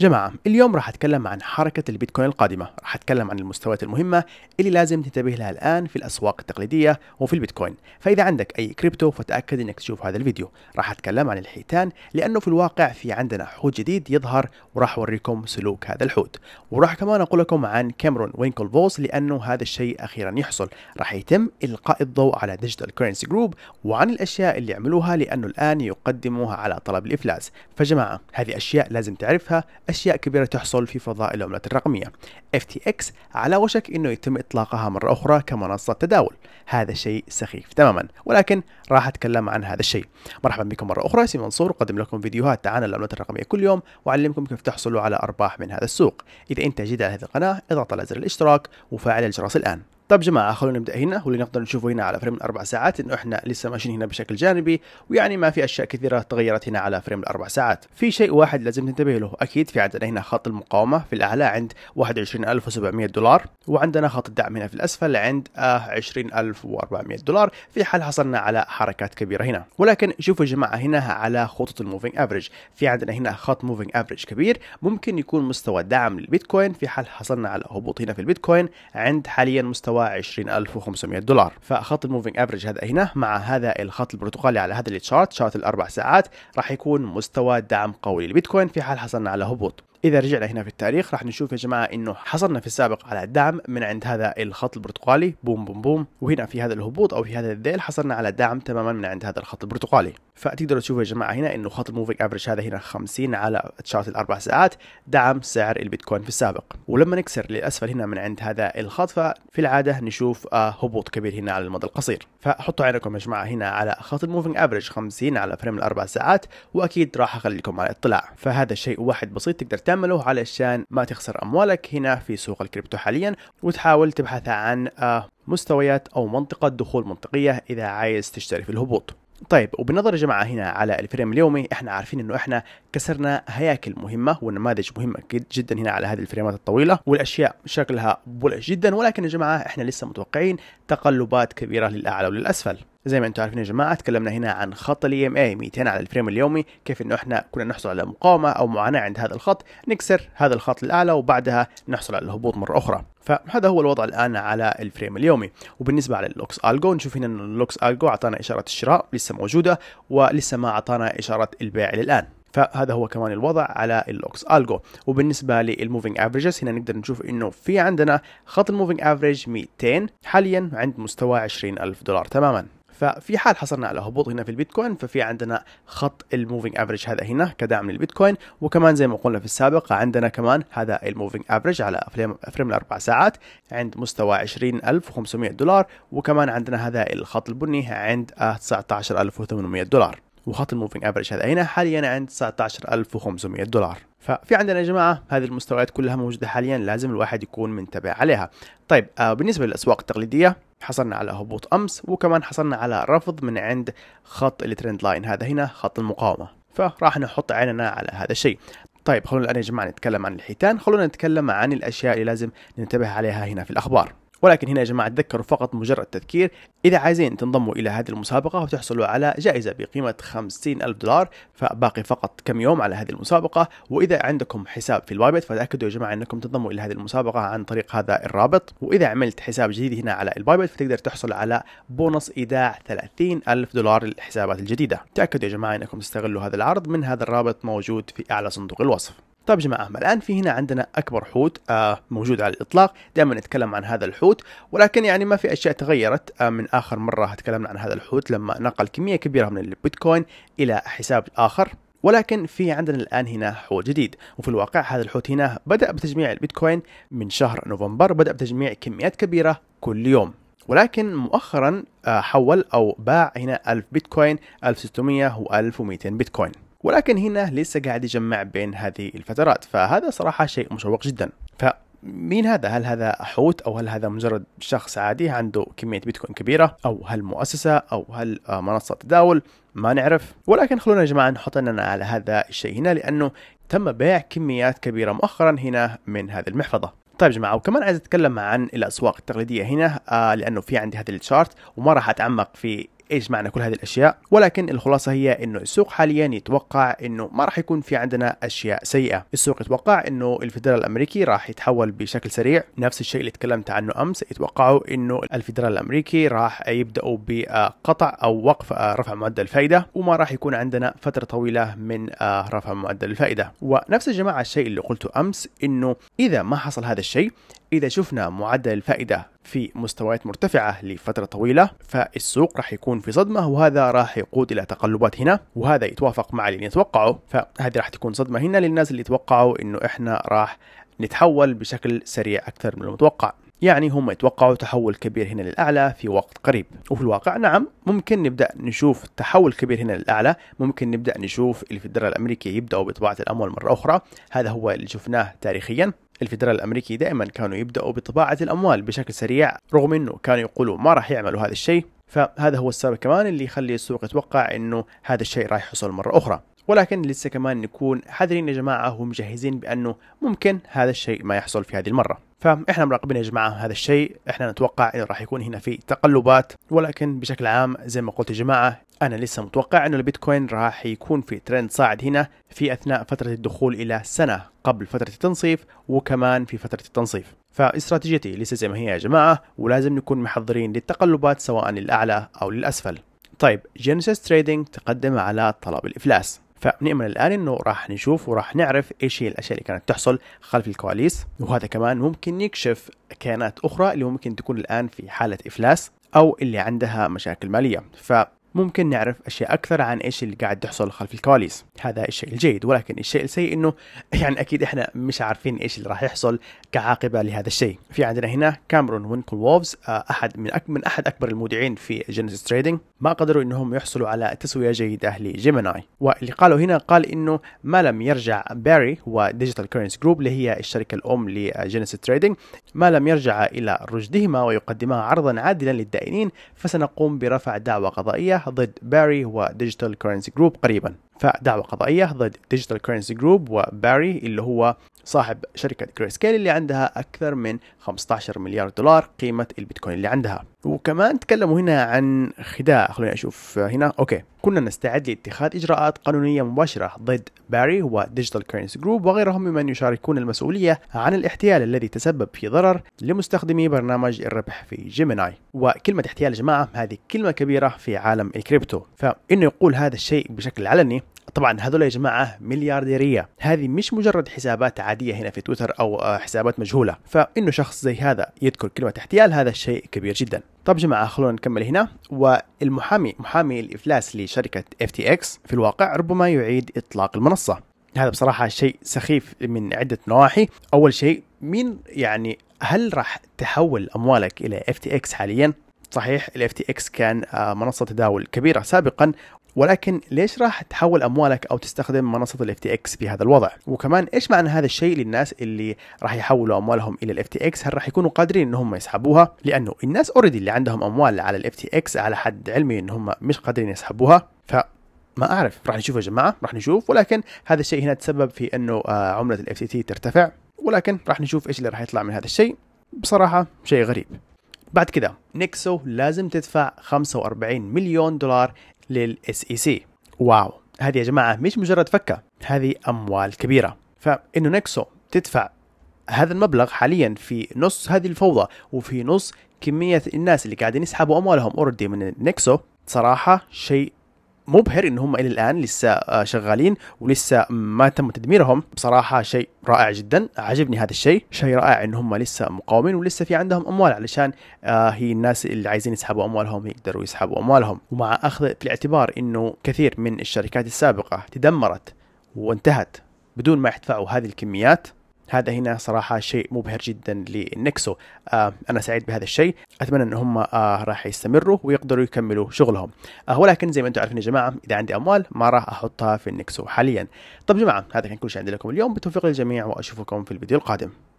جماعة اليوم راح أتكلم عن حركة البيتكوين القادمة راح أتكلم عن المستويات المهمة اللي لازم تنتبه لها الآن في الأسواق التقليدية وفي البيتكوين فإذا عندك أي كريبتو فتأكد أنك تشوف هذا الفيديو راح أتكلم عن الحيتان لأنه في الواقع في عندنا حوت جديد يظهر وراح أوريكم سلوك هذا الحوت وراح كمان أقول لكم عن كاميرون وينكل فوس لأنه هذا الشيء أخيرا يحصل راح يتم إلقاء الضوء على ديجيتال كرنسي جروب وعن الأشياء اللي عملوها لأنه الآن يقدموها على طلب الإفلاس فجماعة هذه أشياء لازم تعرفها أشياء كبيرة تحصل في فضاء العملات الرقمية FTX على وشك أنه يتم إطلاقها مرة أخرى كمنصة تداول هذا شيء سخيف تماما ولكن راح أتكلم عن هذا الشيء مرحبا بكم مرة أخرى سي منصور أقدم لكم فيديوهات عن العملات الرقمية كل يوم وأعلمكم كيف تحصلوا على أرباح من هذا السوق إذا أنت جديد على هذه القناة اضغط على زر الاشتراك وفعل الجرس الآن طب جماعة خلونا نبدأ هنا واللي نقدر نشوفه هنا على فريم الأربع ساعات إنه إحنا لسه ماشيين هنا بشكل جانبي ويعني ما في أشياء كثيرة تغيرت هنا على فريم الأربع ساعات في شيء واحد لازم تنتبه له أكيد في عندنا هنا خط المقاومة في الأعلى عند 21700 دولار وعندنا خط الدعم هنا في الأسفل عند 20400 آه، دولار في حال حصلنا على حركات كبيرة هنا ولكن شوفوا يا جماعة هنا على خطوط الموفينج أفريج في عندنا هنا خط موفينج أفريج كبير ممكن يكون مستوى دعم للبيتكوين في حال حصلنا على هبوط هنا في البيتكوين عند حاليا مستوى مستوى 20500 دولار فخط الموفينج افريج هذا هنا مع هذا الخط البرتقالي على هذا التشارت شارت الاربع ساعات راح يكون مستوى دعم قوي للبيتكوين في حال حصلنا على هبوط اذا رجعنا هنا في التاريخ راح نشوف يا جماعه انه حصلنا في السابق على دعم من عند هذا الخط البرتقالي بوم بوم بوم وهنا في هذا الهبوط او في هذا الذيل حصلنا على دعم تماما من عند هذا الخط البرتقالي فتقدروا تشوفوا يا جماعه هنا انه خط الموفينج افريج هذا هنا 50 على تشارت الاربع ساعات دعم سعر البيتكوين في السابق ولما نكسر للاسفل هنا من عند هذا الخط ففي العاده نشوف آه، هبوط كبير هنا على المدى القصير فحطوا عينكم يا جماعه هنا على خط الموفينج افريج 50 على فريم الاربع ساعات واكيد راح اخليكم على اطلاع فهذا شيء واحد بسيط تقدر تعمل تعمله علشان ما تخسر أموالك هنا في سوق الكريبتو حاليا وتحاول تبحث عن آه، مستويات أو منطقة دخول منطقية إذا عايز تشتري في الهبوط طيب وبنظر يا جماعه هنا على الفريم اليومي احنا عارفين انه احنا كسرنا هياكل مهمه ونماذج مهمه جدا هنا على هذه الفريمات الطويله والاشياء شكلها بولش جدا ولكن يا جماعه احنا لسه متوقعين تقلبات كبيره للاعلى وللاسفل زي ما انتم عارفين يا جماعه تكلمنا هنا عن خط الاي ام اي 200 على الفريم اليومي كيف انه احنا كنا نحصل على مقاومه او معاناه عند هذا الخط نكسر هذا الخط الاعلى وبعدها نحصل على الهبوط مره اخرى فهذا هو الوضع الان على الفريم اليومي وبالنسبه على اللوكس الجو نشوف هنا ان اللوكس الجو اعطانا اشاره الشراء لسه موجوده ولسه ما اعطانا اشاره البيع للان فهذا هو كمان الوضع على اللوكس الجو وبالنسبه للموفينج افريجز هنا نقدر نشوف انه في عندنا خط الموفينج افريج 200 حاليا عند مستوى 20000 دولار تماما ففي حال حصلنا على هبوط هنا في البيتكوين ففي عندنا خط الموفينج افريج هذا هنا كدعم للبيتكوين وكمان زي ما قلنا في السابق عندنا كمان هذا الموفينج افريج على فريم الاربع ساعات عند مستوى 20500 دولار وكمان عندنا هذا الخط البني عند 19800 دولار وخط الموفينج افريج هذا هنا حاليا عند 19500 دولار ففي عندنا يا جماعه هذه المستويات كلها موجوده حاليا لازم الواحد يكون منتبه عليها طيب آه، بالنسبه للاسواق التقليديه حصلنا على هبوط امس وكمان حصلنا على رفض من عند خط الترند لاين هذا هنا خط المقاومه فراح نحط عيننا على هذا الشيء طيب خلونا الان يا جماعه نتكلم عن الحيتان خلونا نتكلم عن الاشياء اللي لازم ننتبه عليها هنا في الاخبار ولكن هنا يا جماعة تذكروا فقط مجرد تذكير إذا عايزين تنضموا إلى هذه المسابقة وتحصلوا على جائزة بقيمة 50 ألف دولار فباقي فقط كم يوم على هذه المسابقة وإذا عندكم حساب في البايبت فتأكدوا يا جماعة أنكم تنضموا إلى هذه المسابقة عن طريق هذا الرابط وإذا عملت حساب جديد هنا على البايبت فتقدر تحصل على بونص إيداع 30 ألف دولار للحسابات الجديدة تأكدوا يا جماعة أنكم تستغلوا هذا العرض من هذا الرابط موجود في أعلى صندوق الوصف طيب يا جماعة الآن في هنا عندنا أكبر حوت آه، موجود على الإطلاق دائما نتكلم عن هذا الحوت ولكن يعني ما في أشياء تغيرت آه، من آخر مرة تكلمنا عن هذا الحوت لما نقل كمية كبيرة من البيتكوين إلى حساب آخر ولكن في عندنا الآن هنا حوت جديد وفي الواقع هذا الحوت هنا بدأ بتجميع البيتكوين من شهر نوفمبر بدأ بتجميع كميات كبيرة كل يوم ولكن مؤخرا آه، حول أو باع هنا 1000 بيتكوين 1600 و 1200 بيتكوين ولكن هنا لسه قاعد يجمع بين هذه الفترات فهذا صراحة شيء مشوق جدا ف مين هذا؟ هل هذا حوت او هل هذا مجرد شخص عادي عنده كميه بيتكوين كبيره او هل مؤسسه او هل منصه تداول؟ ما نعرف ولكن خلونا يا جماعه نحط أننا على هذا الشيء هنا لانه تم بيع كميات كبيره مؤخرا هنا من هذه المحفظه. طيب يا جماعه وكمان عايز اتكلم عن الاسواق التقليديه هنا آه لانه في عندي هذا الشارت وما راح اتعمق في ايش معنى كل هذه الاشياء ولكن الخلاصه هي انه السوق حاليا يتوقع انه ما راح يكون في عندنا اشياء سيئه السوق يتوقع انه الفدرال الامريكي راح يتحول بشكل سريع نفس الشيء اللي تكلمت عنه امس يتوقعوا انه الفدرال الامريكي راح يبداوا بقطع او وقف آه، رفع معدل الفائده وما راح يكون عندنا فتره طويله من آه، رفع معدل الفائده ونفس الجماعه الشيء اللي قلته امس انه اذا ما حصل هذا الشيء إذا شفنا معدل الفائدة في مستويات مرتفعة لفترة طويلة فالسوق راح يكون في صدمة وهذا راح يقود إلى تقلبات هنا وهذا يتوافق مع اللي نتوقعه فهذه راح تكون صدمة هنا للناس اللي توقعوا إنه إحنا راح نتحول بشكل سريع أكثر من المتوقع يعني هم يتوقعوا تحول كبير هنا للأعلى في وقت قريب وفي الواقع نعم ممكن نبدأ نشوف تحول كبير هنا للأعلى ممكن نبدأ نشوف اللي في الدولار الأمريكي يبدأوا بطباعة الأموال مرة أخرى هذا هو اللي شفناه تاريخيا الفدرال الامريكي دائما كانوا يبداوا بطباعه الاموال بشكل سريع رغم انه كانوا يقولوا ما راح يعملوا هذا الشيء فهذا هو السبب كمان اللي يخلي السوق يتوقع انه هذا الشيء راح يحصل مره اخرى ولكن لسه كمان نكون حذرين يا جماعه ومجهزين بانه ممكن هذا الشيء ما يحصل في هذه المره فاحنا مراقبين يا جماعه هذا الشيء احنا نتوقع انه راح يكون هنا في تقلبات ولكن بشكل عام زي ما قلت يا جماعه انا لسه متوقع انه البيتكوين راح يكون في ترند صاعد هنا في اثناء فتره الدخول الى سنه قبل فتره التنصيف وكمان في فتره التنصيف فاستراتيجيتي لسه زي ما هي يا جماعه ولازم نكون محضرين للتقلبات سواء للاعلى او للاسفل طيب جينيسيس تريدينج تقدم على طلب الافلاس فنأمل الآن أنه راح نشوف وراح نعرف إيش هي الأشياء اللي كانت تحصل خلف الكواليس وهذا كمان ممكن يكشف كيانات أخرى اللي ممكن تكون الآن في حالة إفلاس أو اللي عندها مشاكل مالية ف ممكن نعرف اشياء اكثر عن ايش اللي قاعد تحصل خلف الكواليس هذا الشيء الجيد ولكن الشيء السيء انه يعني اكيد احنا مش عارفين ايش اللي راح يحصل كعاقبه لهذا الشيء في عندنا هنا كاميرون وينكل وولفز آه، احد من أك... من احد اكبر المودعين في جينيسيس تريدنج ما قدروا انهم يحصلوا على تسويه جيده لجيميناي واللي قالوا هنا قال انه ما لم يرجع باري وديجيتال كرنس جروب اللي هي الشركه الام لجينيسيس تريدنج آه، ما لم يرجع الى رشدهما ويقدما عرضا عادلا للدائنين فسنقوم برفع دعوى قضائيه ضد باري وديجيتال كورنسي جروب قريبا فدعوى قضائية ضد ديجيتال كرنسي جروب وباري اللي هو صاحب شركة كريسكيل اللي عندها أكثر من 15 مليار دولار قيمة البيتكوين اللي عندها وكمان تكلموا هنا عن خداع خليني أشوف هنا أوكي كنا نستعد لاتخاذ إجراءات قانونية مباشرة ضد باري وديجيتال كرنسي جروب وغيرهم ممن يشاركون المسؤولية عن الاحتيال الذي تسبب في ضرر لمستخدمي برنامج الربح في جيميناي وكلمة احتيال يا جماعة هذه كلمة كبيرة في عالم الكريبتو فإنه يقول هذا الشيء بشكل علني طبعا هذول يا جماعه مليارديريه هذه مش مجرد حسابات عاديه هنا في تويتر او آه، حسابات مجهوله فانه شخص زي هذا يذكر كلمه احتيال هذا الشيء كبير جدا طب جماعه خلونا نكمل هنا والمحامي محامي الافلاس لشركه اف تي اكس في الواقع ربما يعيد اطلاق المنصه هذا بصراحه شيء سخيف من عده نواحي اول شيء مين يعني هل راح تحول اموالك الى اف تي اكس حاليا صحيح الاف تي اكس كان آه، منصه تداول كبيره سابقا ولكن ليش راح تحول اموالك او تستخدم منصه الاف تي اكس في هذا الوضع وكمان ايش معنى هذا الشيء للناس اللي راح يحولوا اموالهم الى الاف تي اكس هل راح يكونوا قادرين انهم يسحبوها لانه الناس اوريدي اللي عندهم اموال على الاف تي اكس على حد علمي انهم مش قادرين يسحبوها ف ما اعرف راح نشوف يا جماعه راح نشوف ولكن هذا الشيء هنا تسبب في انه آه، عمله الاف تي تي ترتفع ولكن راح نشوف ايش اللي راح يطلع من هذا الشيء بصراحه شيء غريب بعد كده نيكسو لازم تدفع 45 مليون دولار للاس اي سي واو هذه يا جماعه مش مجرد فكه هذه اموال كبيره فانه نكسو تدفع هذا المبلغ حاليا في نص هذه الفوضى وفي نص كميه الناس اللي قاعدين يسحبوا اموالهم اوريدي من نكسو صراحه شيء مبهر ان هم الى الان لسه آه، شغالين ولسه ما تم تدميرهم بصراحه شيء رائع جدا عجبني هذا الشيء شيء رائع ان هم لسه مقاومين ولسه في عندهم اموال علشان آه، هي الناس اللي عايزين يسحبوا اموالهم يقدروا يسحبوا اموالهم ومع اخذ في الاعتبار انه كثير من الشركات السابقه تدمرت وانتهت بدون ما يدفعوا هذه الكميات هذا هنا صراحة شيء مبهر جدا لنكسو آه، أنا سعيد بهذا الشيء أتمنى أن هم آه، راح يستمروا ويقدروا يكملوا شغلهم آه، ولكن زي ما أنتم عارفين يا جماعة إذا عندي أموال ما راح أحطها في النكسو حاليا طب جماعة هذا كان كل شيء عندي لكم اليوم بتوفيق للجميع وأشوفكم في الفيديو القادم